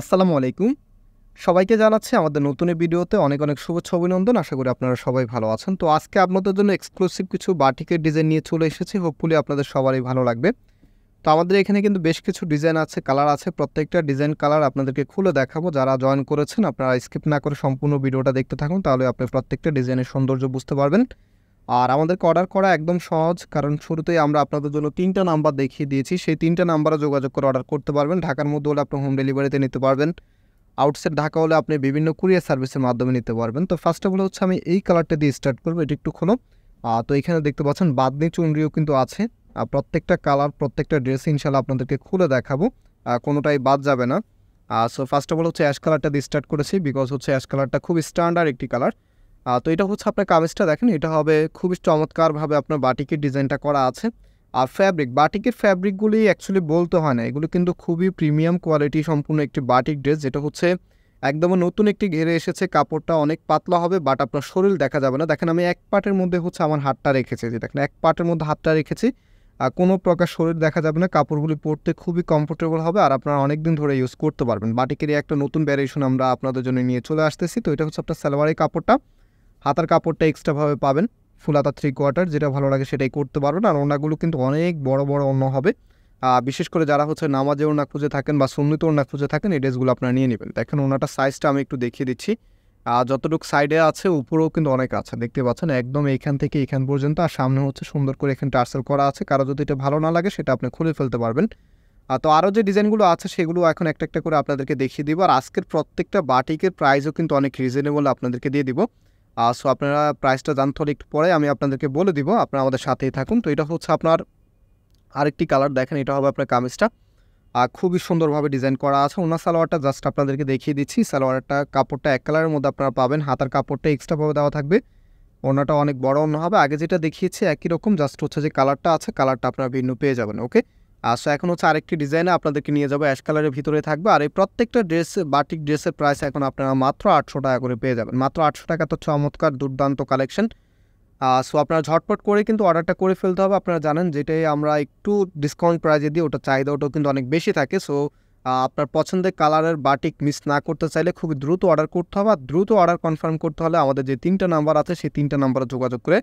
আসসালামু আলাইকুম সবাইকে জানাচ্ছি আমাদের নতুন ভিডিওতে অনেক অনেক শুভেচ্ছা অভিনন্দন আশা করি আপনারা সবাই ভালো আছেন তো আজকে আপনাদের জন্য এক্সক্লুসিভ কিছু বাটিকের ডিজাইন নিয়ে চলে এসেছি হোপফুলি আপনাদের সবারই ভালো লাগবে তো আমাদের এখানে কিন্তু বেশ কিছু ডিজাইন আছে কালার আছে প্রত্যেকটা ডিজাইন কালার আপনাদেরকে খুলে দেখাবো যারা জয়েন করেছেন আপনারা স্কিপ না করে সম্পূর্ণ ভিডিওটা দেখতে থাকুন তাহলে আপনি প্রত্যেকটা ডিজাইনের সৌন্দর্য বুঝতে পারবেন আর আমাদেরকে অর্ডার করা একদম সহজ কারণ শুরুতেই আমরা আপনাদের জন্য তিনটা নাম্বার দেখিয়ে দিয়েছি সেই তিনটা নাম্বারে যোগাযোগ করে অর্ডার করতে পারবেন ঢাকার মধ্যে হলে আপনি হোম ডেলিভারিতে নিতে পারবেন আউটসাইড ঢাকা হলে আপনি বিভিন্ন কুরিয়ার সার্ভিসের মাধ্যমে নিতে পারবেন তো ফার্স্ট অফ অল হচ্ছে আমি এই কালারটা দিয়ে স্টার্ট করবো এটি একটু খোলো তো এখানে দেখতে পাচ্ছেন বাদনি চুনরিও কিন্তু আছে প্রত্যেকটা কালার প্রত্যেকটা ড্রেস ইনশাল্লাহ আপনাদেরকে খুলে দেখাবো কোনোটাই বাদ যাবে না সো ফার্স্ট অফ অল হচ্ছে অ্যাশ কালারটা দিয়ে স্টার্ট করেছি বিকজ হচ্ছে অ্যাশ কালারটা খুব স্ট্যান্ডার্ড একটি কালার তো এটা হচ্ছে আপনার কামিজটা দেখেন এটা হবে খুবই চমৎকারভাবে আপনার বাটিকের ডিজাইনটা করা আছে আর ফ্যাব্রিক বাটিকের ফ্যাব্রিকগুলি অ্যাকচুয়ালি বলতে হয় না এগুলো কিন্তু খুবই প্রিমিয়াম কোয়ালিটি সম্পূর্ণ একটি বাটিক ড্রেস যেটা হচ্ছে একদম নতুন একটি ঘেরে এসেছে কাপড়টা অনেক পাতলা হবে বাট আপনার শরীর দেখা যাবে না দেখেন আমি এক পাটের মধ্যে হচ্ছে আমার হাতটা রেখেছি যে দেখেন এক পাটের মধ্যে হাতটা রেখেছি আর কোনো প্রকার শরীর দেখা যাবে না কাপড়গুলি পরতে খুবই কমফোর্টেবল হবে আর আপনারা অনেক দিন ধরে ইউজ করতে পারবেন বাটিকেরই একটা নতুন ভ্যারিয়েশন আমরা আপনাদের জন্য নিয়ে চলে আসতেছি তো এটা হচ্ছে আপনার সালোয়ারের কাপড়টা হাতার কাপড়টা এক্সট্রাভাবে পাবেন ফুল হাতা থ্রি কোয়ার্টার যেটা ভালো লাগে সেটাই করতে পারবেন আর ওনাগুলো কিন্তু অনেক বড় বড় অন্য হবে বিশেষ করে যারা হচ্ছে নামাজে ওনা খুঁজে থাকেন বা সুন্নিতে ওনা খুঁজে থাকেন এই ড্রেসগুলো আপনারা নিয়ে নেবেন দেখেন ওনাটা সাইজটা আমি একটু দেখিয়ে দিচ্ছি যতটুকু সাইডে আছে উপরেও কিন্তু অনেক আছে দেখতে পাচ্ছেন একদম এইখান থেকে এখান পর্যন্ত আর সামনে হচ্ছে সুন্দর করে এখানে টার্সেল করা আছে কারো যদি এটা ভালো না লাগে সেটা আপনি খুলে ফেলতে পারবেন তো আরও যে ডিজাইনগুলো আছে সেগুলো এখন একটা একটা করে আপনাদেরকে দেখিয়ে দিব আর আজকের প্রত্যেকটা বাটিকের প্রাইসও কিন্তু অনেক রিজনেবল আপনাদেরকে দিয়ে দিব সো আপনারা প্রাইসটা জানত একটু পরে আমি আপনাদেরকে বলে দিব আপনারা আমাদের সাথেই থাকুন তো এটা হচ্ছে আপনার আরেকটি কালার দেখেন এটা হবে আপনার কামিজটা আর খুবই সুন্দরভাবে ডিজাইন করা আছে ওনার সালোয়ারটা জাস্ট আপনাদেরকে দেখিয়ে দিচ্ছি সালোয়ারটা কাপড়টা এক কালারের মধ্যে আপনারা পাবেন হাতার কাপড়টা এক্সট্রাভাবে দেওয়া থাকবে ওনাটা অনেক বড় অন্য হবে আগে যেটা দেখিয়েছি একই রকম জাস্ট হচ্ছে যে কালারটা আছে কালারটা আপনারা ভিন্ন পেয়ে যাবেন ওকে আচ্ছা এখন হচ্ছে আরেকটি ডিজাইনে আপনাদেরকে নিয়ে যাবো অ্যাশ কালারের ভিতরে থাকবে আর এই প্রত্যেকটা ড্রেস বাটিক ড্রেসের প্রাইস এখন আপনারা মাত্র আটশো টাকা করে পেয়ে যাবেন মাত্র আটশো টাকা তো চমৎকার দুর্দান্ত কালেকশন সো আপনারা ঝটপট করে কিন্তু অর্ডারটা করে ফেলতে হবে আপনারা জানেন যেটাই আমরা একটু ডিসকাউন্ট প্রাইজে দিই ওটা চাহিদা ওটাও কিন্তু অনেক বেশি থাকে সো আপনার পছন্দের কালারের বাটিক মিস না করতে চাইলে খুব দ্রুত অর্ডার করতে হবে আর দ্রুত অর্ডার কনফার্ম করতে হলে আমাদের যে তিনটা নাম্বার আছে সেই তিনটা নাম্বারে যোগাযোগ করে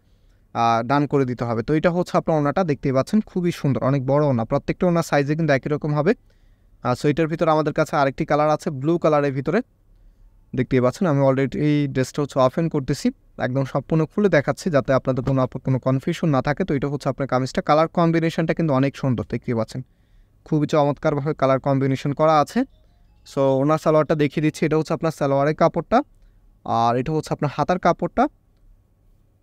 ডান করে দিতে হবে তো এটা হচ্ছে আপনার ওনাটা দেখতেই পাচ্ছেন খুবই সুন্দর অনেক বড় ওনা প্রত্যেকটা ওনার সাইজে কিন্তু একই রকম হবে আর সোয়েটার ভিতরে আমাদের কাছে আরেকটি কালার আছে ব্লু কালারের ভিতরে দেখতেই পাচ্ছেন আমি অলরেডি এই ড্রেসটা হচ্ছে অফেন করতেছি একদম সম্পূর্ণ খুলে দেখাচ্ছি যাতে আপনাদের কোনো কোনো কনফিউশন না থাকে তো এটা হচ্ছে আপনার কামিজটা কালার কম্বিনেশনটা কিন্তু অনেক সুন্দর দেখতেই পাচ্ছেন খুবই চমৎকারভাবে কালার কম্বিনেশন করা আছে সো ওনার সালোয়ারটা দেখিয়ে দিচ্ছি এটা হচ্ছে আপনার সালোয়ারের কাপড়টা আর এটা হচ্ছে আপনার হাতার কাপড়টা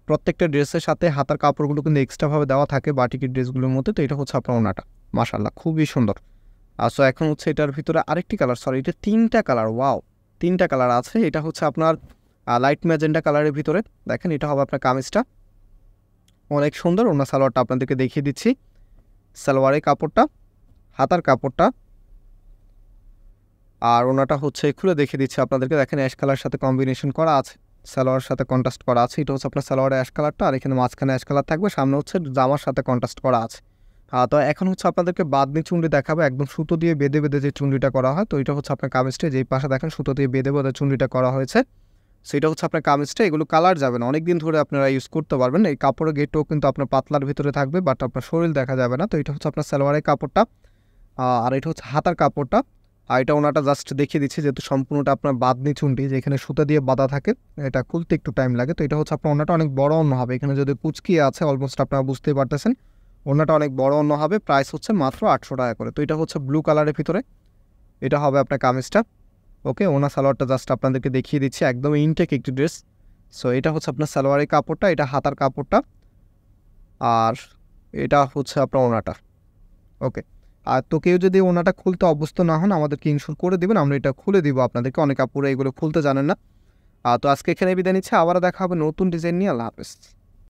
প্রত্যেকটা ড্রেসের সাথে হাতার কাপড়গুলো কিন্তু এক্সট্রাভাবে দেওয়া থাকে বাটিকের ড্রেসগুলোর মধ্যে তো এটা হচ্ছে আপনার ওনাটা মাসাল্লাহ খুবই সুন্দর সো এখন হচ্ছে এটার ভিতরে আরেকটি কালার সরি এটা তিনটা কালার ওয়াও তিনটা কালার আছে এটা হচ্ছে আপনার লাইট ম্যাজেন্ডা কালারের ভিতরে দেখেন এটা হবে আপনার কামিজটা অনেক সুন্দর ওনার সালোয়ারটা আপনাদেরকে দেখিয়ে দিচ্ছি সালোয়ারের কাপড়টা হাতার কাপড়টা আর ওনাটা হচ্ছে খুলে দেখিয়ে দিচ্ছি আপনাদেরকে দেখেন অ্যাশ কালার সাথে কম্বিনেশন করা আছে সালোয়ার সাথে কন্ট্রাস্ট করা আছে এটা হচ্ছে আপনার সালোয়ারের অ্যাশ কালারটা আর এখানে মাঝখানে অ্যাশ কালার থাকবে সামনে হচ্ছে জামার সাথে কন্ট্রাস্ট করা আছে তো এখন হচ্ছে আপনাদেরকে বাদনি চুনরি দেখাবো একদম সুতো দিয়ে বেঁধে বেঁধে যে চুন্ডিটা করা হয় তো এটা হচ্ছে আপনার কামিজটা যেই পাশে দেখেন সুতো দিয়ে বেঁধে বেঁধে চুনরিটা করা হয়েছে সেটা হচ্ছে আপনার কামিজটা এগুলো কালার যাবে না অনেক দিন ধরে আপনারা ইউজ করতে পারবেন এই কাপড়ের গেটও কিন্তু আপনার পাতলার ভিতরে থাকবে বাট আপনার শরীর দেখা যাবে না তো এটা হচ্ছে আপনার সালোয়ারের কাপড়টা আর এটা হচ্ছে হাতার কাপড়টা আর এটা ওনাটা জাস্ট দেখিয়ে দিচ্ছে যেহেতু সম্পূর্ণটা আপনার বাঁধনি চুনটি যেখানে সুতা দিয়ে বাঁধা থাকে এটা খুলতে একটু টাইম লাগে তো এটা হচ্ছে আপনার ওনাটা অনেক বড় অন্য হবে এখানে যদি কুচকিয়ে আছে অলমোস্ট আপনারা বুঝতেই পারতেছেন ওনাটা অনেক বড় অন্য হবে প্রাইস হচ্ছে মাত্র আটশো টাকা করে তো এটা হচ্ছে ব্লু কালারের ভিতরে এটা হবে আপনার কামিজটা ওকে ওনা সালোয়ারটা জাস্ট আপনাদেরকে দেখিয়ে দিচ্ছি একদম ইনটেক একটি ড্রেস সো এটা হচ্ছে আপনার সালোয়ারের কাপড়টা এটা হাতার কাপড়টা আর এটা হচ্ছে আপনার ওনাটা ওকে আর তো কেউ যদি ওনাটা খুলতে অভ্যস্ত না হন আমাদেরকে ইনশোর করে দেবেন আমরা এটা খুলে দিব আপনাদেরকে অনেক আপুরা এগুলো খুলতে জানেন না তো আজকে এখানে বিদায় নিচ্ছে আবার দেখা হবে নতুন ডিজাইন নিয়ে আল্লাহ হাফেজ